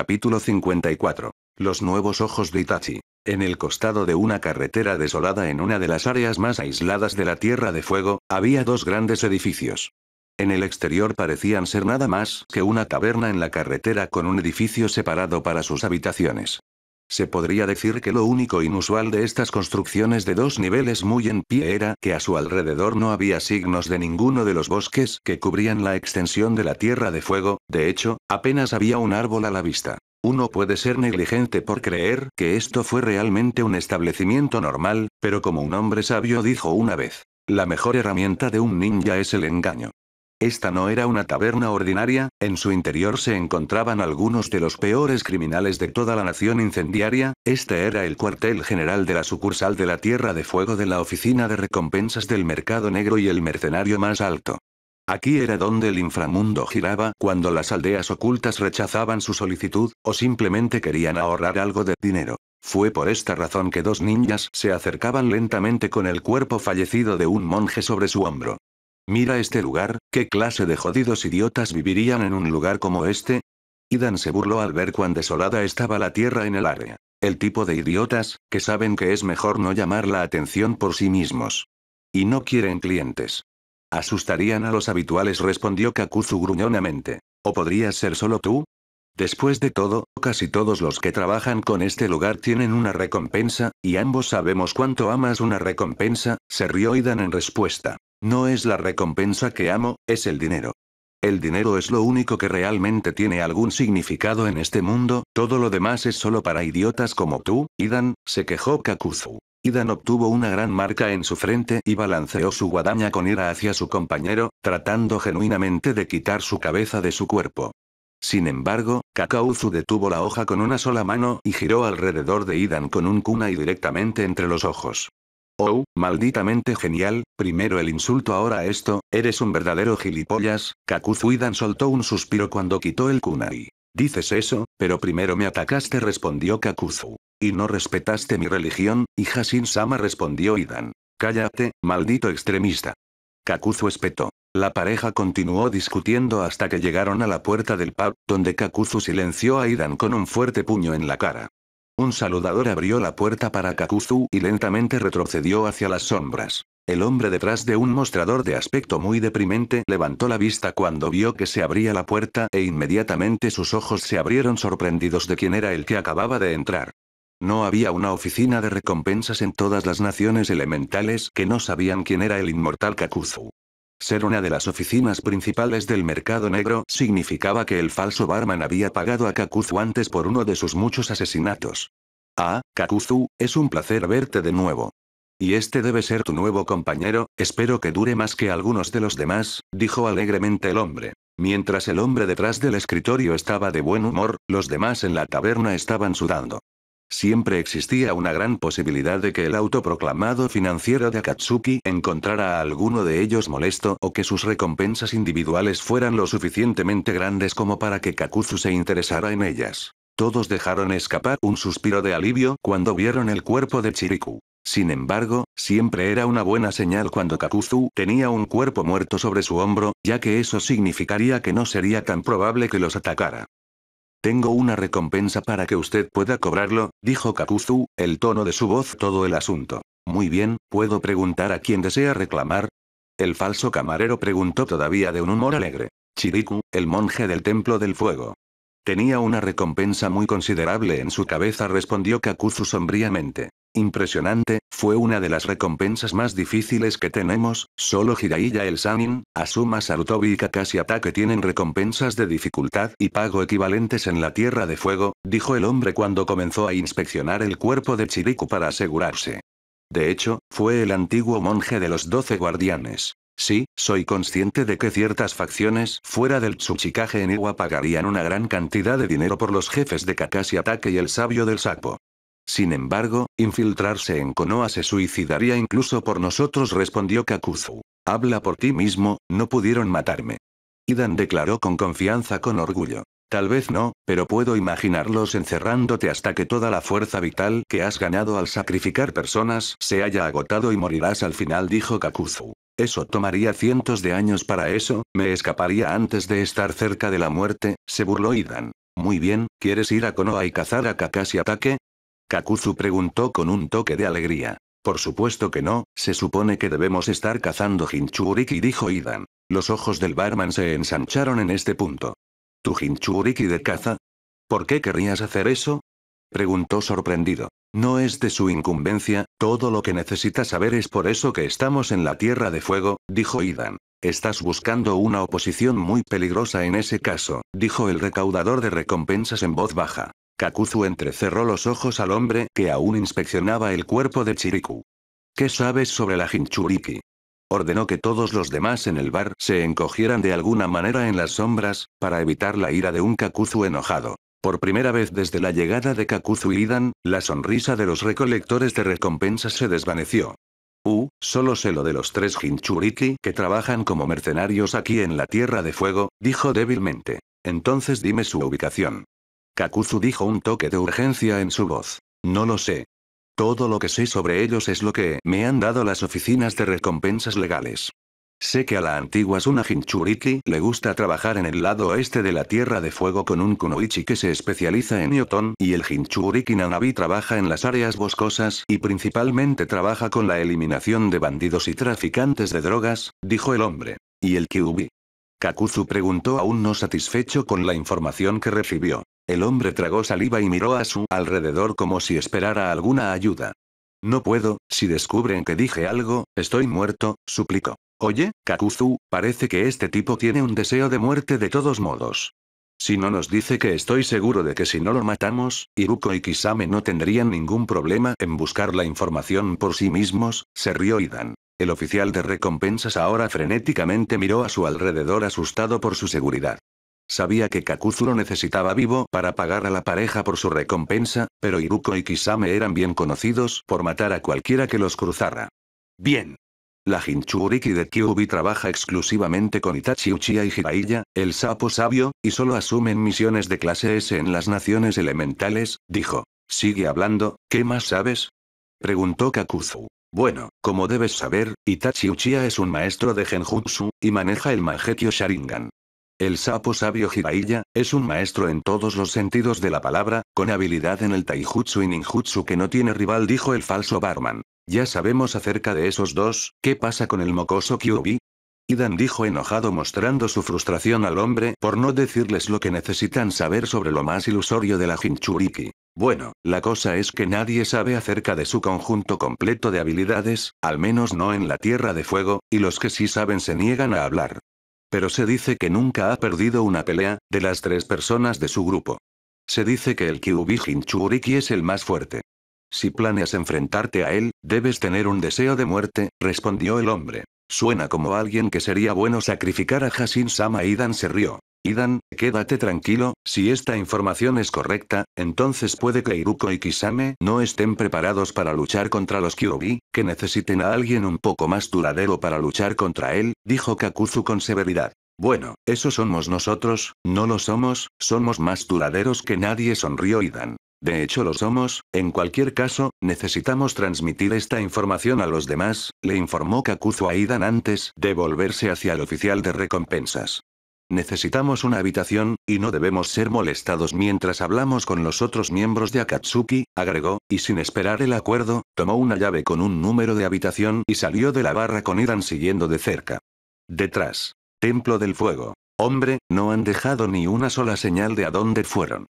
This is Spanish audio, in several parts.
Capítulo 54. Los nuevos ojos de Itachi. En el costado de una carretera desolada en una de las áreas más aisladas de la Tierra de Fuego, había dos grandes edificios. En el exterior parecían ser nada más que una taberna en la carretera con un edificio separado para sus habitaciones. Se podría decir que lo único inusual de estas construcciones de dos niveles muy en pie era que a su alrededor no había signos de ninguno de los bosques que cubrían la extensión de la Tierra de Fuego, de hecho, apenas había un árbol a la vista. Uno puede ser negligente por creer que esto fue realmente un establecimiento normal, pero como un hombre sabio dijo una vez, la mejor herramienta de un ninja es el engaño. Esta no era una taberna ordinaria, en su interior se encontraban algunos de los peores criminales de toda la nación incendiaria, este era el cuartel general de la sucursal de la Tierra de Fuego de la Oficina de Recompensas del Mercado Negro y el mercenario más alto. Aquí era donde el inframundo giraba cuando las aldeas ocultas rechazaban su solicitud, o simplemente querían ahorrar algo de dinero. Fue por esta razón que dos ninjas se acercaban lentamente con el cuerpo fallecido de un monje sobre su hombro. Mira este lugar, ¿qué clase de jodidos idiotas vivirían en un lugar como este? Idan se burló al ver cuán desolada estaba la tierra en el área. El tipo de idiotas, que saben que es mejor no llamar la atención por sí mismos. Y no quieren clientes. Asustarían a los habituales, respondió Kakuzu gruñonamente. ¿O podrías ser solo tú? Después de todo, casi todos los que trabajan con este lugar tienen una recompensa, y ambos sabemos cuánto amas una recompensa, se rió Idan en respuesta. No es la recompensa que amo, es el dinero. El dinero es lo único que realmente tiene algún significado en este mundo, todo lo demás es solo para idiotas como tú, Idan, se quejó Kakuzu. Idan obtuvo una gran marca en su frente y balanceó su guadaña con ira hacia su compañero, tratando genuinamente de quitar su cabeza de su cuerpo. Sin embargo, Kakuzu detuvo la hoja con una sola mano y giró alrededor de Idan con un y directamente entre los ojos. Oh, malditamente genial, primero el insulto ahora esto, eres un verdadero gilipollas, Idan soltó un suspiro cuando quitó el kunai. Dices eso, pero primero me atacaste respondió Kakuzu. Y no respetaste mi religión, hija sin sama respondió Idan. Cállate, maldito extremista. Kakuzu espetó. La pareja continuó discutiendo hasta que llegaron a la puerta del pub, donde Kakuzu silenció a Idan con un fuerte puño en la cara. Un saludador abrió la puerta para Kakuzu y lentamente retrocedió hacia las sombras. El hombre detrás de un mostrador de aspecto muy deprimente levantó la vista cuando vio que se abría la puerta e inmediatamente sus ojos se abrieron sorprendidos de quién era el que acababa de entrar. No había una oficina de recompensas en todas las naciones elementales que no sabían quién era el inmortal Kakuzu. Ser una de las oficinas principales del mercado negro significaba que el falso barman había pagado a Kakuzu antes por uno de sus muchos asesinatos. Ah, Kakuzu, es un placer verte de nuevo. Y este debe ser tu nuevo compañero, espero que dure más que algunos de los demás, dijo alegremente el hombre. Mientras el hombre detrás del escritorio estaba de buen humor, los demás en la taberna estaban sudando. Siempre existía una gran posibilidad de que el autoproclamado financiero de Akatsuki encontrara a alguno de ellos molesto o que sus recompensas individuales fueran lo suficientemente grandes como para que Kakuzu se interesara en ellas. Todos dejaron escapar un suspiro de alivio cuando vieron el cuerpo de Chiriku. Sin embargo, siempre era una buena señal cuando Kakuzu tenía un cuerpo muerto sobre su hombro, ya que eso significaría que no sería tan probable que los atacara. Tengo una recompensa para que usted pueda cobrarlo, dijo Kakuzu, el tono de su voz todo el asunto. Muy bien, ¿puedo preguntar a quién desea reclamar? El falso camarero preguntó todavía de un humor alegre. Chiriku, el monje del templo del fuego. Tenía una recompensa muy considerable en su cabeza respondió Kakuzu sombríamente. Impresionante, fue una de las recompensas más difíciles que tenemos, solo Jiraiya el Sanin, Asuma Sarutobi y Kakashi Ataque tienen recompensas de dificultad y pago equivalentes en la Tierra de Fuego, dijo el hombre cuando comenzó a inspeccionar el cuerpo de Chiriku para asegurarse. De hecho, fue el antiguo monje de los Doce Guardianes. Sí, soy consciente de que ciertas facciones fuera del Tsuchikage en Iwa pagarían una gran cantidad de dinero por los jefes de Kakashi Ataque y el sabio del sapo. Sin embargo, infiltrarse en Konoha se suicidaría incluso por nosotros, respondió Kakuzu. Habla por ti mismo, no pudieron matarme. Idan declaró con confianza con orgullo. Tal vez no, pero puedo imaginarlos encerrándote hasta que toda la fuerza vital que has ganado al sacrificar personas se haya agotado y morirás al final, dijo Kakuzu. Eso tomaría cientos de años para eso, me escaparía antes de estar cerca de la muerte, se burló Idan. Muy bien, ¿quieres ir a Konoha y cazar a Kakashi Ataque? Kakuzu preguntó con un toque de alegría. Por supuesto que no, se supone que debemos estar cazando Hinchuriki dijo Idan. Los ojos del barman se ensancharon en este punto. ¿Tu Hinchuriki de caza? ¿Por qué querrías hacer eso? Preguntó sorprendido. No es de su incumbencia, todo lo que necesita saber es por eso que estamos en la Tierra de Fuego, dijo Idan. Estás buscando una oposición muy peligrosa en ese caso, dijo el recaudador de recompensas en voz baja. Kakuzu entrecerró los ojos al hombre que aún inspeccionaba el cuerpo de Chiriku. ¿Qué sabes sobre la Jinchuriki? Ordenó que todos los demás en el bar se encogieran de alguna manera en las sombras, para evitar la ira de un Kakuzu enojado. Por primera vez desde la llegada de Kakuzu y Idan, la sonrisa de los recolectores de recompensas se desvaneció. ¡U! Uh, solo sé lo de los tres Jinchuriki que trabajan como mercenarios aquí en la Tierra de Fuego, dijo débilmente. Entonces dime su ubicación. Kakuzu dijo un toque de urgencia en su voz. No lo sé. Todo lo que sé sobre ellos es lo que me han dado las oficinas de recompensas legales. Sé que a la antigua Suna Hinchuriki le gusta trabajar en el lado oeste de la Tierra de Fuego con un Kunoichi que se especializa en Yoton y el Hinchuriki Nanabi trabaja en las áreas boscosas y principalmente trabaja con la eliminación de bandidos y traficantes de drogas, dijo el hombre. ¿Y el Kyubi? Kakuzu preguntó aún no satisfecho con la información que recibió. El hombre tragó saliva y miró a su alrededor como si esperara alguna ayuda. No puedo, si descubren que dije algo, estoy muerto, suplicó. Oye, Kakuzu, parece que este tipo tiene un deseo de muerte de todos modos. Si no nos dice que estoy seguro de que si no lo matamos, Iruko y Kisame no tendrían ningún problema en buscar la información por sí mismos, se rió Idan. El oficial de recompensas ahora frenéticamente miró a su alrededor asustado por su seguridad. Sabía que lo necesitaba vivo para pagar a la pareja por su recompensa, pero Iruko y Kisame eran bien conocidos por matar a cualquiera que los cruzara. Bien. La Jinchuriki de Kyubi trabaja exclusivamente con Itachi Uchiha y Jiraiya, el sapo sabio, y solo asumen misiones de clase S en las naciones elementales, dijo. Sigue hablando, ¿qué más sabes? Preguntó Kakuzu. Bueno, como debes saber, Itachi Uchiha es un maestro de Genjutsu, y maneja el Mangekyo Sharingan. El sapo sabio Jiraiya, es un maestro en todos los sentidos de la palabra, con habilidad en el taijutsu y ninjutsu que no tiene rival dijo el falso barman. Ya sabemos acerca de esos dos, ¿qué pasa con el mocoso Kyubi? Idan dijo enojado mostrando su frustración al hombre por no decirles lo que necesitan saber sobre lo más ilusorio de la Jinchuriki. Bueno, la cosa es que nadie sabe acerca de su conjunto completo de habilidades, al menos no en la Tierra de Fuego, y los que sí saben se niegan a hablar. Pero se dice que nunca ha perdido una pelea, de las tres personas de su grupo. Se dice que el Kyuubi Churiki es el más fuerte. Si planeas enfrentarte a él, debes tener un deseo de muerte, respondió el hombre. Suena como alguien que sería bueno sacrificar a Hasin-sama. Dan se rió. Idan, quédate tranquilo, si esta información es correcta, entonces puede que Iruko y Kisame no estén preparados para luchar contra los Kyuubi, que necesiten a alguien un poco más duradero para luchar contra él, dijo Kakuzu con severidad. Bueno, eso somos nosotros, no lo somos, somos más duraderos que nadie sonrió Idan. De hecho lo somos, en cualquier caso, necesitamos transmitir esta información a los demás, le informó Kakuzu a Idan antes de volverse hacia el oficial de recompensas. Necesitamos una habitación, y no debemos ser molestados mientras hablamos con los otros miembros de Akatsuki, agregó, y sin esperar el acuerdo, tomó una llave con un número de habitación y salió de la barra con Idan siguiendo de cerca. Detrás. Templo del Fuego. Hombre, no han dejado ni una sola señal de a dónde fueron.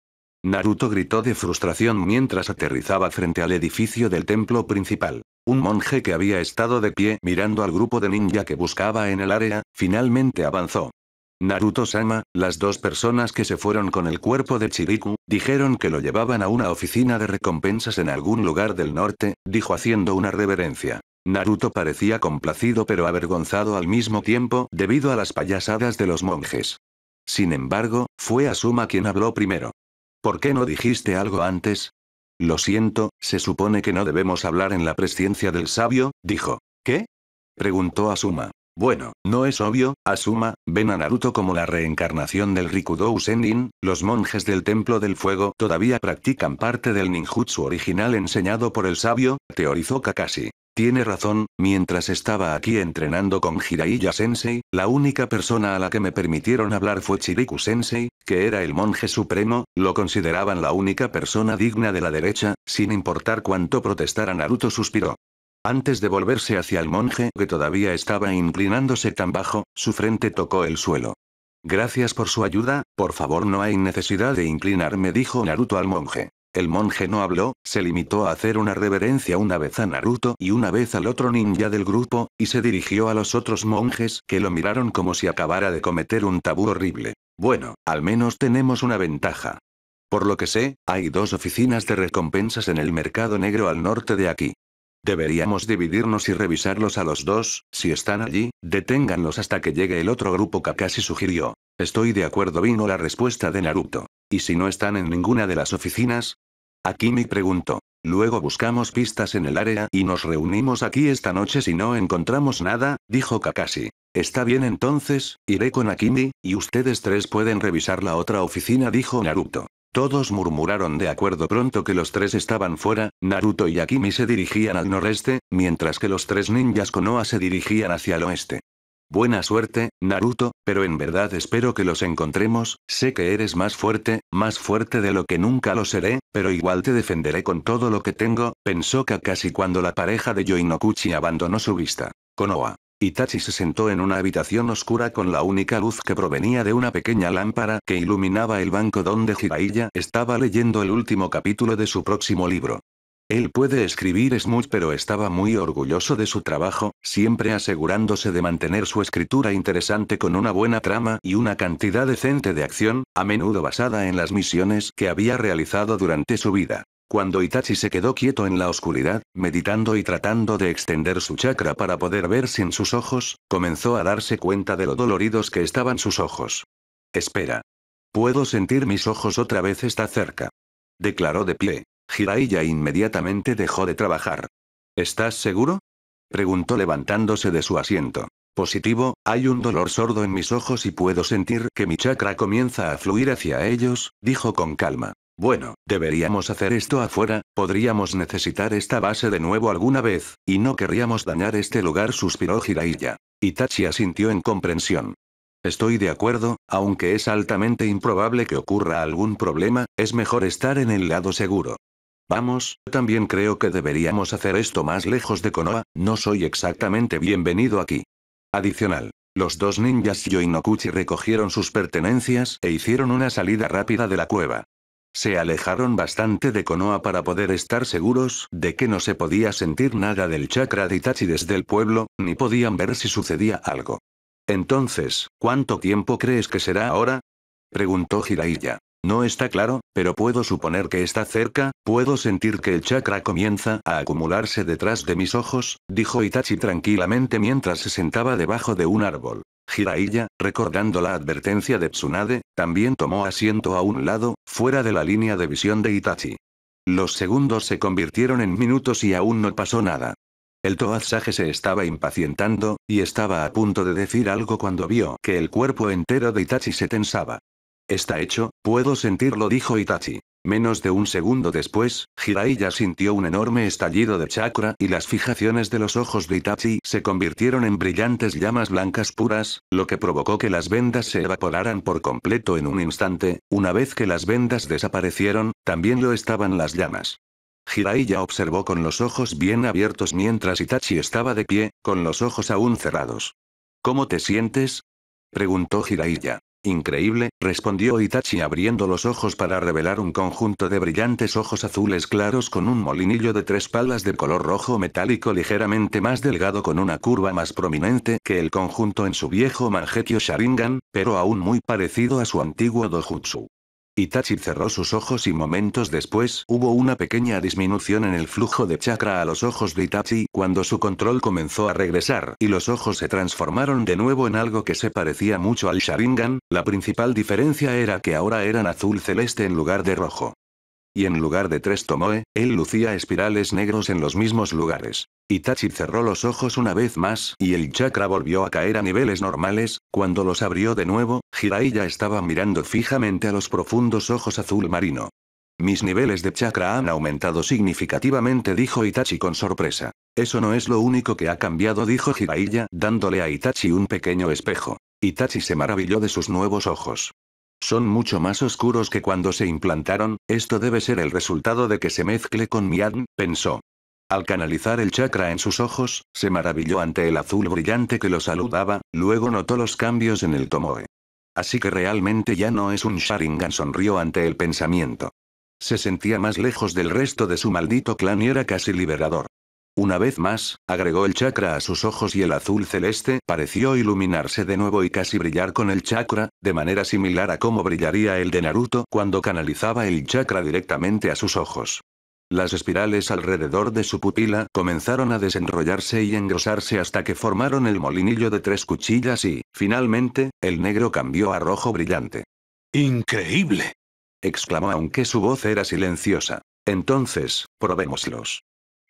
Naruto gritó de frustración mientras aterrizaba frente al edificio del templo principal. Un monje que había estado de pie mirando al grupo de ninja que buscaba en el área, finalmente avanzó. Naruto-sama, las dos personas que se fueron con el cuerpo de Chiriku, dijeron que lo llevaban a una oficina de recompensas en algún lugar del norte, dijo haciendo una reverencia. Naruto parecía complacido pero avergonzado al mismo tiempo debido a las payasadas de los monjes. Sin embargo, fue Asuma quien habló primero. ¿Por qué no dijiste algo antes? Lo siento, se supone que no debemos hablar en la presencia del sabio, dijo. ¿Qué? preguntó Asuma. Bueno, no es obvio, Asuma, ven a Naruto como la reencarnación del Rikudou Sennin, los monjes del Templo del Fuego todavía practican parte del ninjutsu original enseñado por el sabio, teorizó Kakashi. Tiene razón, mientras estaba aquí entrenando con Jiraiya Sensei, la única persona a la que me permitieron hablar fue Chiriku Sensei, que era el monje supremo, lo consideraban la única persona digna de la derecha, sin importar cuánto protestara Naruto suspiró. Antes de volverse hacia el monje que todavía estaba inclinándose tan bajo, su frente tocó el suelo. Gracias por su ayuda, por favor no hay necesidad de inclinarme dijo Naruto al monje. El monje no habló, se limitó a hacer una reverencia una vez a Naruto y una vez al otro ninja del grupo, y se dirigió a los otros monjes que lo miraron como si acabara de cometer un tabú horrible. Bueno, al menos tenemos una ventaja. Por lo que sé, hay dos oficinas de recompensas en el mercado negro al norte de aquí. Deberíamos dividirnos y revisarlos a los dos, si están allí, deténganlos hasta que llegue el otro grupo Kakashi sugirió. Estoy de acuerdo vino la respuesta de Naruto. ¿Y si no están en ninguna de las oficinas? Akimi preguntó. Luego buscamos pistas en el área y nos reunimos aquí esta noche si no encontramos nada, dijo Kakashi. Está bien entonces, iré con Akimi, y ustedes tres pueden revisar la otra oficina dijo Naruto. Todos murmuraron de acuerdo pronto que los tres estaban fuera, Naruto y Akimi se dirigían al noreste, mientras que los tres ninjas Konoha se dirigían hacia el oeste. Buena suerte, Naruto, pero en verdad espero que los encontremos, sé que eres más fuerte, más fuerte de lo que nunca lo seré, pero igual te defenderé con todo lo que tengo, pensó Kakashi cuando la pareja de Yoinokuchi abandonó su vista. Konoha. Itachi se sentó en una habitación oscura con la única luz que provenía de una pequeña lámpara que iluminaba el banco donde Jiraiya estaba leyendo el último capítulo de su próximo libro. Él puede escribir smooth pero estaba muy orgulloso de su trabajo, siempre asegurándose de mantener su escritura interesante con una buena trama y una cantidad decente de acción, a menudo basada en las misiones que había realizado durante su vida. Cuando Itachi se quedó quieto en la oscuridad, meditando y tratando de extender su chakra para poder ver sin sus ojos, comenzó a darse cuenta de lo doloridos que estaban sus ojos. Espera. Puedo sentir mis ojos otra vez está cerca. Declaró de pie. Jiraiya inmediatamente dejó de trabajar. ¿Estás seguro? Preguntó levantándose de su asiento. Positivo, hay un dolor sordo en mis ojos y puedo sentir que mi chakra comienza a fluir hacia ellos, dijo con calma. Bueno, deberíamos hacer esto afuera, podríamos necesitar esta base de nuevo alguna vez, y no querríamos dañar este lugar, suspiró Jiraiya. Itachi asintió en comprensión. Estoy de acuerdo, aunque es altamente improbable que ocurra algún problema, es mejor estar en el lado seguro. Vamos, también creo que deberíamos hacer esto más lejos de Konoha, no soy exactamente bienvenido aquí. Adicional. Los dos ninjas Yoinokuchi recogieron sus pertenencias e hicieron una salida rápida de la cueva. Se alejaron bastante de Konoha para poder estar seguros de que no se podía sentir nada del chakra de Itachi desde el pueblo, ni podían ver si sucedía algo. Entonces, ¿cuánto tiempo crees que será ahora? Preguntó Hiraiya. No está claro, pero puedo suponer que está cerca, puedo sentir que el chakra comienza a acumularse detrás de mis ojos, dijo Itachi tranquilamente mientras se sentaba debajo de un árbol. Hiraiya, recordando la advertencia de Tsunade, también tomó asiento a un lado, fuera de la línea de visión de Itachi. Los segundos se convirtieron en minutos y aún no pasó nada. El Toazaje se estaba impacientando, y estaba a punto de decir algo cuando vio que el cuerpo entero de Itachi se tensaba. Está hecho, puedo sentirlo dijo Itachi. Menos de un segundo después, Jiraiya sintió un enorme estallido de chakra y las fijaciones de los ojos de Itachi se convirtieron en brillantes llamas blancas puras, lo que provocó que las vendas se evaporaran por completo en un instante, una vez que las vendas desaparecieron, también lo estaban las llamas. Jiraiya observó con los ojos bien abiertos mientras Itachi estaba de pie, con los ojos aún cerrados. ¿Cómo te sientes? preguntó Jiraiya. Increíble, respondió Itachi abriendo los ojos para revelar un conjunto de brillantes ojos azules claros con un molinillo de tres palas de color rojo metálico ligeramente más delgado con una curva más prominente que el conjunto en su viejo Mangekyo Sharingan, pero aún muy parecido a su antiguo Dojutsu. Itachi cerró sus ojos y momentos después hubo una pequeña disminución en el flujo de chakra a los ojos de Itachi cuando su control comenzó a regresar y los ojos se transformaron de nuevo en algo que se parecía mucho al Sharingan, la principal diferencia era que ahora eran azul celeste en lugar de rojo y en lugar de tres tomoe, él lucía espirales negros en los mismos lugares. Itachi cerró los ojos una vez más y el chakra volvió a caer a niveles normales, cuando los abrió de nuevo, Jiraiya estaba mirando fijamente a los profundos ojos azul marino. Mis niveles de chakra han aumentado significativamente, dijo Itachi con sorpresa. Eso no es lo único que ha cambiado, dijo Jiraiya, dándole a Itachi un pequeño espejo. Itachi se maravilló de sus nuevos ojos. Son mucho más oscuros que cuando se implantaron, esto debe ser el resultado de que se mezcle con mi pensó. Al canalizar el chakra en sus ojos, se maravilló ante el azul brillante que lo saludaba, luego notó los cambios en el Tomoe. Así que realmente ya no es un Sharingan sonrió ante el pensamiento. Se sentía más lejos del resto de su maldito clan y era casi liberador. Una vez más, agregó el chakra a sus ojos y el azul celeste pareció iluminarse de nuevo y casi brillar con el chakra, de manera similar a cómo brillaría el de Naruto cuando canalizaba el chakra directamente a sus ojos. Las espirales alrededor de su pupila comenzaron a desenrollarse y engrosarse hasta que formaron el molinillo de tres cuchillas y, finalmente, el negro cambió a rojo brillante. ¡Increíble! exclamó aunque su voz era silenciosa. Entonces, probémoslos.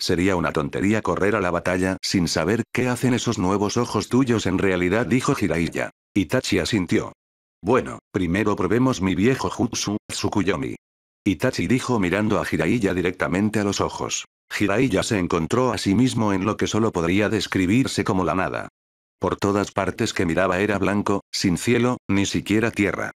Sería una tontería correr a la batalla sin saber qué hacen esos nuevos ojos tuyos en realidad, dijo Jiraiya. Itachi asintió. Bueno, primero probemos mi viejo jutsu, Tsukuyomi. Itachi dijo mirando a Jiraiya directamente a los ojos. Jiraiya se encontró a sí mismo en lo que solo podría describirse como la nada. Por todas partes que miraba era blanco, sin cielo, ni siquiera tierra.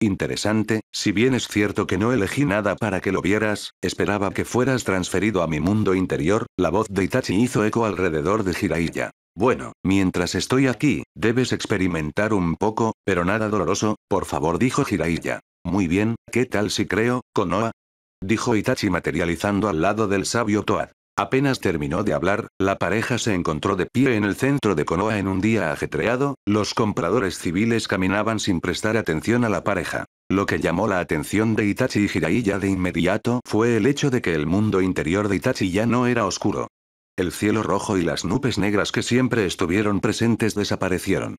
Interesante, si bien es cierto que no elegí nada para que lo vieras, esperaba que fueras transferido a mi mundo interior, la voz de Itachi hizo eco alrededor de Jiraiya. Bueno, mientras estoy aquí, debes experimentar un poco, pero nada doloroso, por favor dijo Jiraiya. Muy bien, ¿qué tal si creo, Konoha? Dijo Itachi materializando al lado del sabio Toad. Apenas terminó de hablar, la pareja se encontró de pie en el centro de Konoha en un día ajetreado, los compradores civiles caminaban sin prestar atención a la pareja. Lo que llamó la atención de Itachi y Jiraiya de inmediato fue el hecho de que el mundo interior de Itachi ya no era oscuro. El cielo rojo y las nubes negras que siempre estuvieron presentes desaparecieron.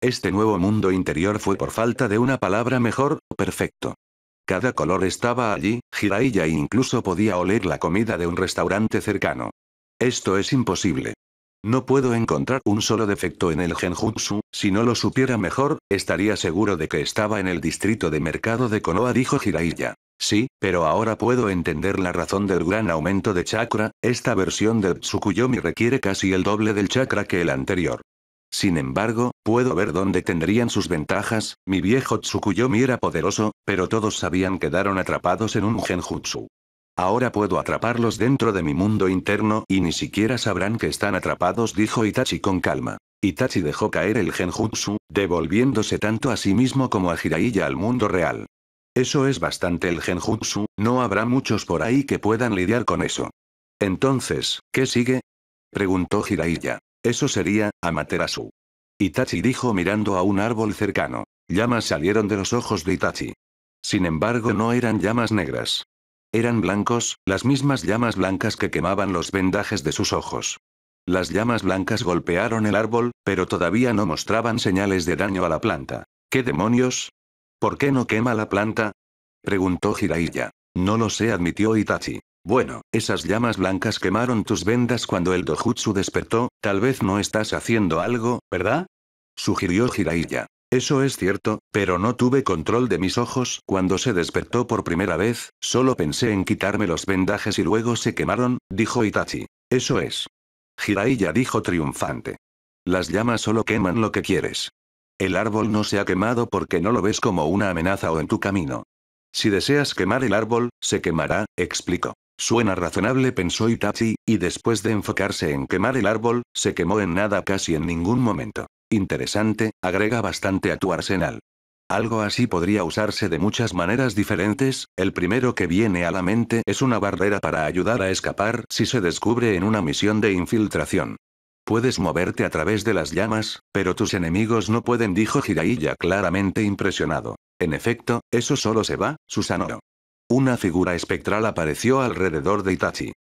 Este nuevo mundo interior fue por falta de una palabra mejor, perfecto. Cada color estaba allí, Jiraiya e incluso podía oler la comida de un restaurante cercano. Esto es imposible. No puedo encontrar un solo defecto en el genjutsu, si no lo supiera mejor, estaría seguro de que estaba en el distrito de mercado de Konoha dijo Jiraiya. Sí, pero ahora puedo entender la razón del gran aumento de chakra, esta versión de Tsukuyomi requiere casi el doble del chakra que el anterior. Sin embargo, puedo ver dónde tendrían sus ventajas, mi viejo Tsukuyomi era poderoso, pero todos sabían quedaron atrapados en un genjutsu. Ahora puedo atraparlos dentro de mi mundo interno y ni siquiera sabrán que están atrapados, dijo Itachi con calma. Itachi dejó caer el genjutsu, devolviéndose tanto a sí mismo como a Jiraiya al mundo real. Eso es bastante el genjutsu, no habrá muchos por ahí que puedan lidiar con eso. Entonces, ¿qué sigue? preguntó Jiraiya. Eso sería, Amaterasu. Itachi dijo mirando a un árbol cercano. Llamas salieron de los ojos de Itachi. Sin embargo, no eran llamas negras. Eran blancos, las mismas llamas blancas que quemaban los vendajes de sus ojos. Las llamas blancas golpearon el árbol, pero todavía no mostraban señales de daño a la planta. ¿Qué demonios? ¿Por qué no quema la planta? preguntó Jiraiya. No lo sé, admitió Itachi. Bueno, esas llamas blancas quemaron tus vendas cuando el dojutsu despertó, tal vez no estás haciendo algo, ¿verdad? Sugirió Jiraiya. Eso es cierto, pero no tuve control de mis ojos cuando se despertó por primera vez, solo pensé en quitarme los vendajes y luego se quemaron, dijo Itachi. Eso es. Jiraiya dijo triunfante. Las llamas solo queman lo que quieres. El árbol no se ha quemado porque no lo ves como una amenaza o en tu camino. Si deseas quemar el árbol, se quemará, explicó. Suena razonable, pensó Itachi, y después de enfocarse en quemar el árbol, se quemó en nada casi en ningún momento. Interesante, agrega bastante a tu arsenal. Algo así podría usarse de muchas maneras diferentes, el primero que viene a la mente es una barrera para ayudar a escapar si se descubre en una misión de infiltración. Puedes moverte a través de las llamas, pero tus enemigos no pueden, dijo Jiraiya claramente impresionado. En efecto, eso solo se va, Susanoo. Una figura espectral apareció alrededor de Itachi.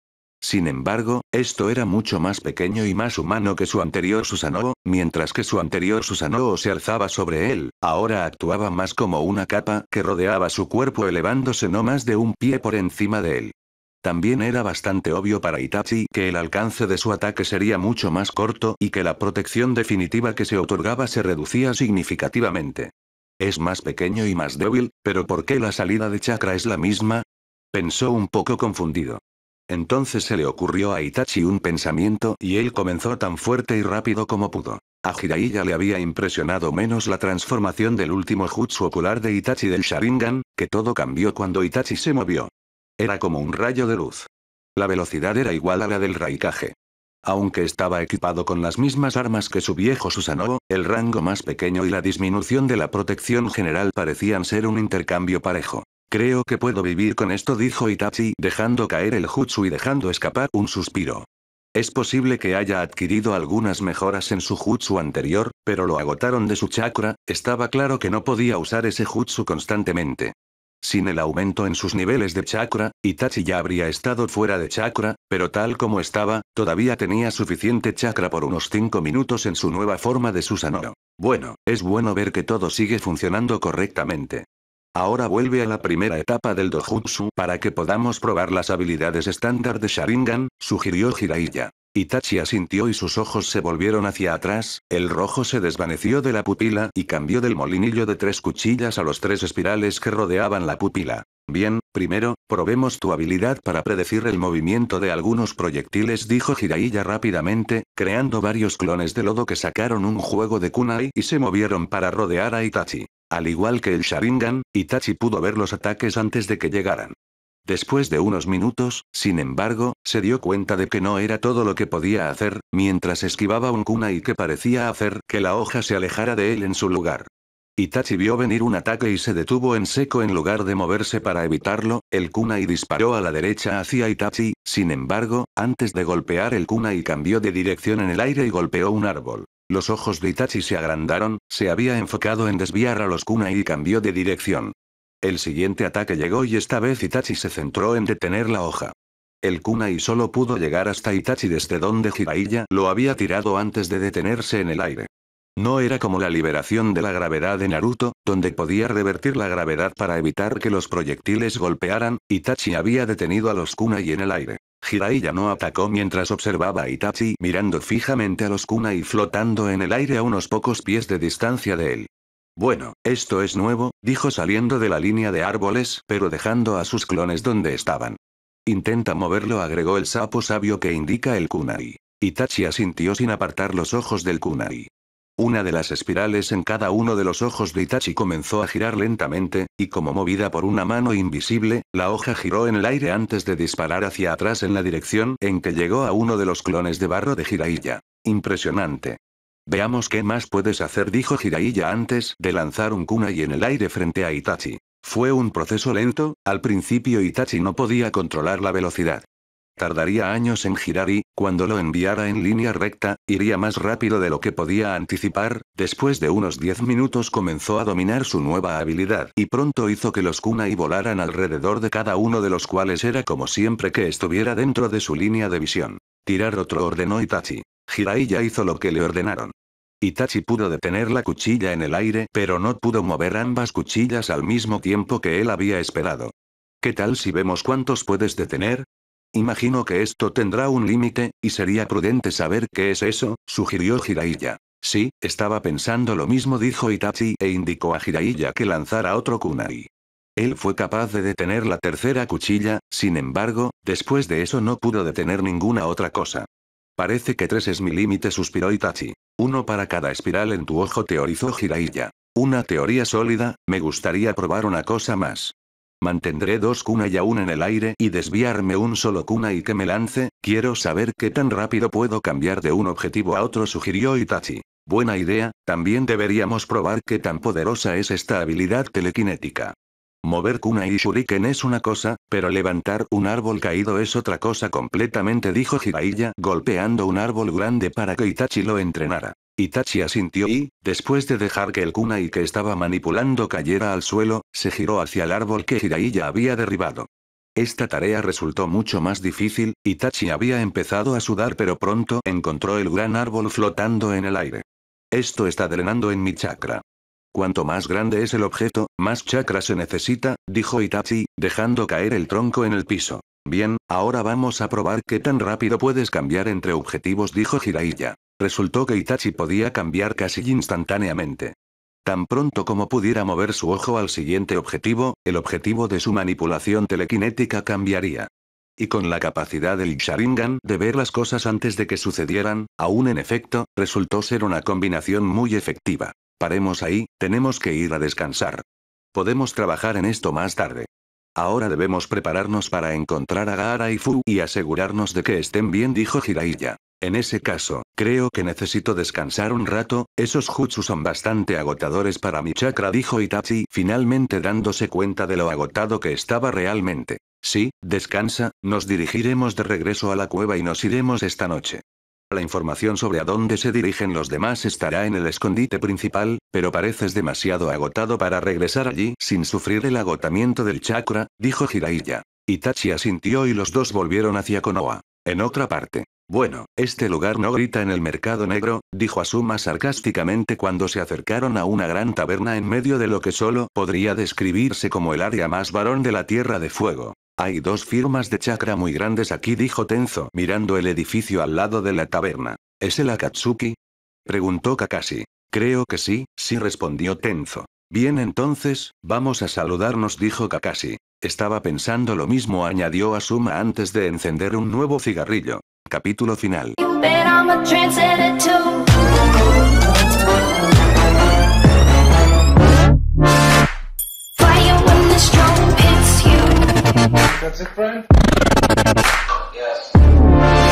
Sin embargo, esto era mucho más pequeño y más humano que su anterior Susanoo, mientras que su anterior Susanoo se alzaba sobre él, ahora actuaba más como una capa que rodeaba su cuerpo elevándose no más de un pie por encima de él. También era bastante obvio para Itachi que el alcance de su ataque sería mucho más corto y que la protección definitiva que se otorgaba se reducía significativamente. Es más pequeño y más débil, pero ¿por qué la salida de chakra es la misma? Pensó un poco confundido. Entonces se le ocurrió a Itachi un pensamiento y él comenzó tan fuerte y rápido como pudo. A Jiraiya le había impresionado menos la transformación del último jutsu ocular de Itachi del Sharingan, que todo cambió cuando Itachi se movió. Era como un rayo de luz. La velocidad era igual a la del Raikage. Aunque estaba equipado con las mismas armas que su viejo Susanoo, el rango más pequeño y la disminución de la protección general parecían ser un intercambio parejo. Creo que puedo vivir con esto, dijo Itachi, dejando caer el jutsu y dejando escapar un suspiro. Es posible que haya adquirido algunas mejoras en su jutsu anterior, pero lo agotaron de su chakra, estaba claro que no podía usar ese jutsu constantemente. Sin el aumento en sus niveles de chakra, Itachi ya habría estado fuera de chakra, pero tal como estaba, todavía tenía suficiente chakra por unos 5 minutos en su nueva forma de Susanoo. Bueno, es bueno ver que todo sigue funcionando correctamente. Ahora vuelve a la primera etapa del dojutsu para que podamos probar las habilidades estándar de Sharingan, sugirió Hiraiya. Itachi asintió y sus ojos se volvieron hacia atrás, el rojo se desvaneció de la pupila y cambió del molinillo de tres cuchillas a los tres espirales que rodeaban la pupila. Bien, primero, probemos tu habilidad para predecir el movimiento de algunos proyectiles, dijo Jiraiya rápidamente, creando varios clones de lodo que sacaron un juego de kunai y se movieron para rodear a Itachi. Al igual que el Sharingan, Itachi pudo ver los ataques antes de que llegaran. Después de unos minutos, sin embargo, se dio cuenta de que no era todo lo que podía hacer, mientras esquivaba un kunai que parecía hacer que la hoja se alejara de él en su lugar. Itachi vio venir un ataque y se detuvo en seco en lugar de moverse para evitarlo, el kunai disparó a la derecha hacia Itachi, sin embargo, antes de golpear el kunai cambió de dirección en el aire y golpeó un árbol. Los ojos de Itachi se agrandaron, se había enfocado en desviar a los kunai y cambió de dirección. El siguiente ataque llegó y esta vez Itachi se centró en detener la hoja. El kunai solo pudo llegar hasta Itachi desde donde Jiraiya lo había tirado antes de detenerse en el aire. No era como la liberación de la gravedad de Naruto, donde podía revertir la gravedad para evitar que los proyectiles golpearan, Itachi había detenido a los kunai en el aire. Jiraiya no atacó mientras observaba a Itachi mirando fijamente a los kunai flotando en el aire a unos pocos pies de distancia de él. Bueno, esto es nuevo, dijo saliendo de la línea de árboles, pero dejando a sus clones donde estaban. Intenta moverlo, agregó el sapo sabio que indica el kunai. Itachi asintió sin apartar los ojos del kunai. Una de las espirales en cada uno de los ojos de Itachi comenzó a girar lentamente, y como movida por una mano invisible, la hoja giró en el aire antes de disparar hacia atrás en la dirección en que llegó a uno de los clones de barro de Jiraiya. Impresionante. Veamos qué más puedes hacer, dijo Jiraiya antes de lanzar un kunai en el aire frente a Itachi. Fue un proceso lento, al principio Itachi no podía controlar la velocidad. Tardaría años en girar y, cuando lo enviara en línea recta, iría más rápido de lo que podía anticipar, después de unos 10 minutos comenzó a dominar su nueva habilidad y pronto hizo que los kunai volaran alrededor de cada uno de los cuales era como siempre que estuviera dentro de su línea de visión. Tirar otro ordenó Itachi. Jiraiya hizo lo que le ordenaron. Itachi pudo detener la cuchilla en el aire pero no pudo mover ambas cuchillas al mismo tiempo que él había esperado. ¿Qué tal si vemos cuántos puedes detener? Imagino que esto tendrá un límite, y sería prudente saber qué es eso, sugirió Jiraiya. Sí, estaba pensando lo mismo dijo Itachi e indicó a Jiraiya que lanzara otro kunai. Él fue capaz de detener la tercera cuchilla, sin embargo, después de eso no pudo detener ninguna otra cosa. Parece que tres es mi límite, suspiró Itachi. Uno para cada espiral en tu ojo, teorizó Jiraiya. Una teoría sólida, me gustaría probar una cosa más. Mantendré dos kuna y aún en el aire y desviarme un solo kuna y que me lance, quiero saber qué tan rápido puedo cambiar de un objetivo a otro, sugirió Itachi. Buena idea, también deberíamos probar qué tan poderosa es esta habilidad telequinética. Mover kunai y shuriken es una cosa, pero levantar un árbol caído es otra cosa completamente dijo Jiraiya golpeando un árbol grande para que Itachi lo entrenara. Itachi asintió y, después de dejar que el kunai que estaba manipulando cayera al suelo, se giró hacia el árbol que Jiraiya había derribado. Esta tarea resultó mucho más difícil, Itachi había empezado a sudar pero pronto encontró el gran árbol flotando en el aire. Esto está drenando en mi chakra. Cuanto más grande es el objeto, más chakra se necesita, dijo Itachi, dejando caer el tronco en el piso. Bien, ahora vamos a probar qué tan rápido puedes cambiar entre objetivos, dijo Jiraiya. Resultó que Itachi podía cambiar casi instantáneamente. Tan pronto como pudiera mover su ojo al siguiente objetivo, el objetivo de su manipulación telequinética cambiaría. Y con la capacidad del Sharingan de ver las cosas antes de que sucedieran, aún en efecto, resultó ser una combinación muy efectiva. Paremos ahí, tenemos que ir a descansar. Podemos trabajar en esto más tarde. Ahora debemos prepararnos para encontrar a Gaara y Fu y asegurarnos de que estén bien, dijo Hiraiya. En ese caso, creo que necesito descansar un rato, esos jutsu son bastante agotadores para mi chakra, dijo Itachi, finalmente dándose cuenta de lo agotado que estaba realmente. Sí, descansa, nos dirigiremos de regreso a la cueva y nos iremos esta noche. La información sobre a dónde se dirigen los demás estará en el escondite principal, pero pareces demasiado agotado para regresar allí sin sufrir el agotamiento del chakra, dijo Jiraiya. Itachi asintió y los dos volvieron hacia Konoha. En otra parte. Bueno, este lugar no grita en el mercado negro, dijo Asuma sarcásticamente cuando se acercaron a una gran taberna en medio de lo que solo podría describirse como el área más varón de la Tierra de Fuego. Hay dos firmas de chakra muy grandes aquí, dijo Tenzo, mirando el edificio al lado de la taberna. ¿Es el Akatsuki? preguntó Kakashi. Creo que sí, sí respondió Tenzo. Bien entonces, vamos a saludarnos, dijo Kakashi. Estaba pensando lo mismo, añadió Asuma antes de encender un nuevo cigarrillo. Capítulo final. That's it, Brian? Yes.